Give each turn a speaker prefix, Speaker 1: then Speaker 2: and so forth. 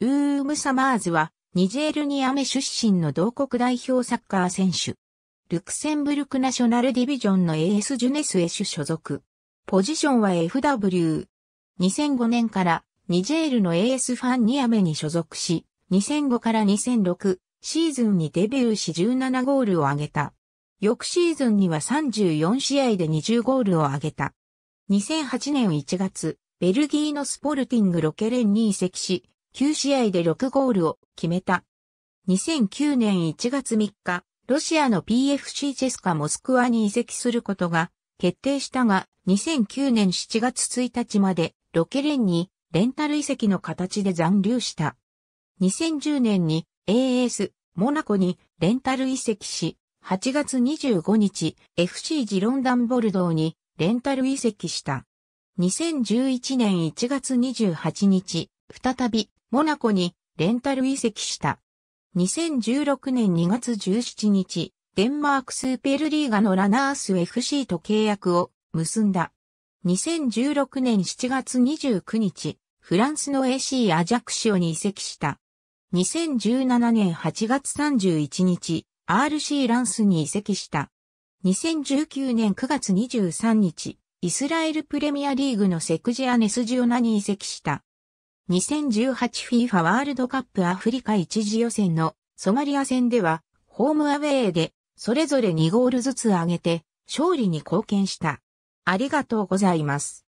Speaker 1: ウーム・サマーズは、ニジェールニアメ出身の同国代表サッカー選手。ルクセンブルクナショナルディビジョンの AS ジュネスエシュ所属。ポジションは FW。2005年からニジェールの AS ファンニアメに所属し、2005から2006シーズンにデビューし17ゴールを挙げた。翌シーズンには34試合で20ゴールを挙げた。2008年1月、ベルギーのスポルティングロケレンに移籍し、9試合で6ゴールを決めた。2009年1月3日、ロシアの PFC チェスカモスクワに移籍することが決定したが、2009年7月1日までロケレンにレンタル移籍の形で残留した。2010年に AS モナコにレンタル移籍し、8月25日 FC ジロンダンボルドーにレンタル移籍した。2011年1月28日、再びモナコにレンタル移籍した。2016年2月17日、デンマークスーペルリーガのラナース FC と契約を結んだ。2016年7月29日、フランスの AC アジャクシオに移籍した。2017年8月31日、RC ランスに移籍した。2019年9月23日、イスラエルプレミアリーグのセクジアネスジオナに移籍した。2018FIFA ワールドカップアフリカ一次予選のソマリア戦では、ホームアウェーで、それぞれ2ゴールずつ上げて、勝利に貢献した。ありがとうございます。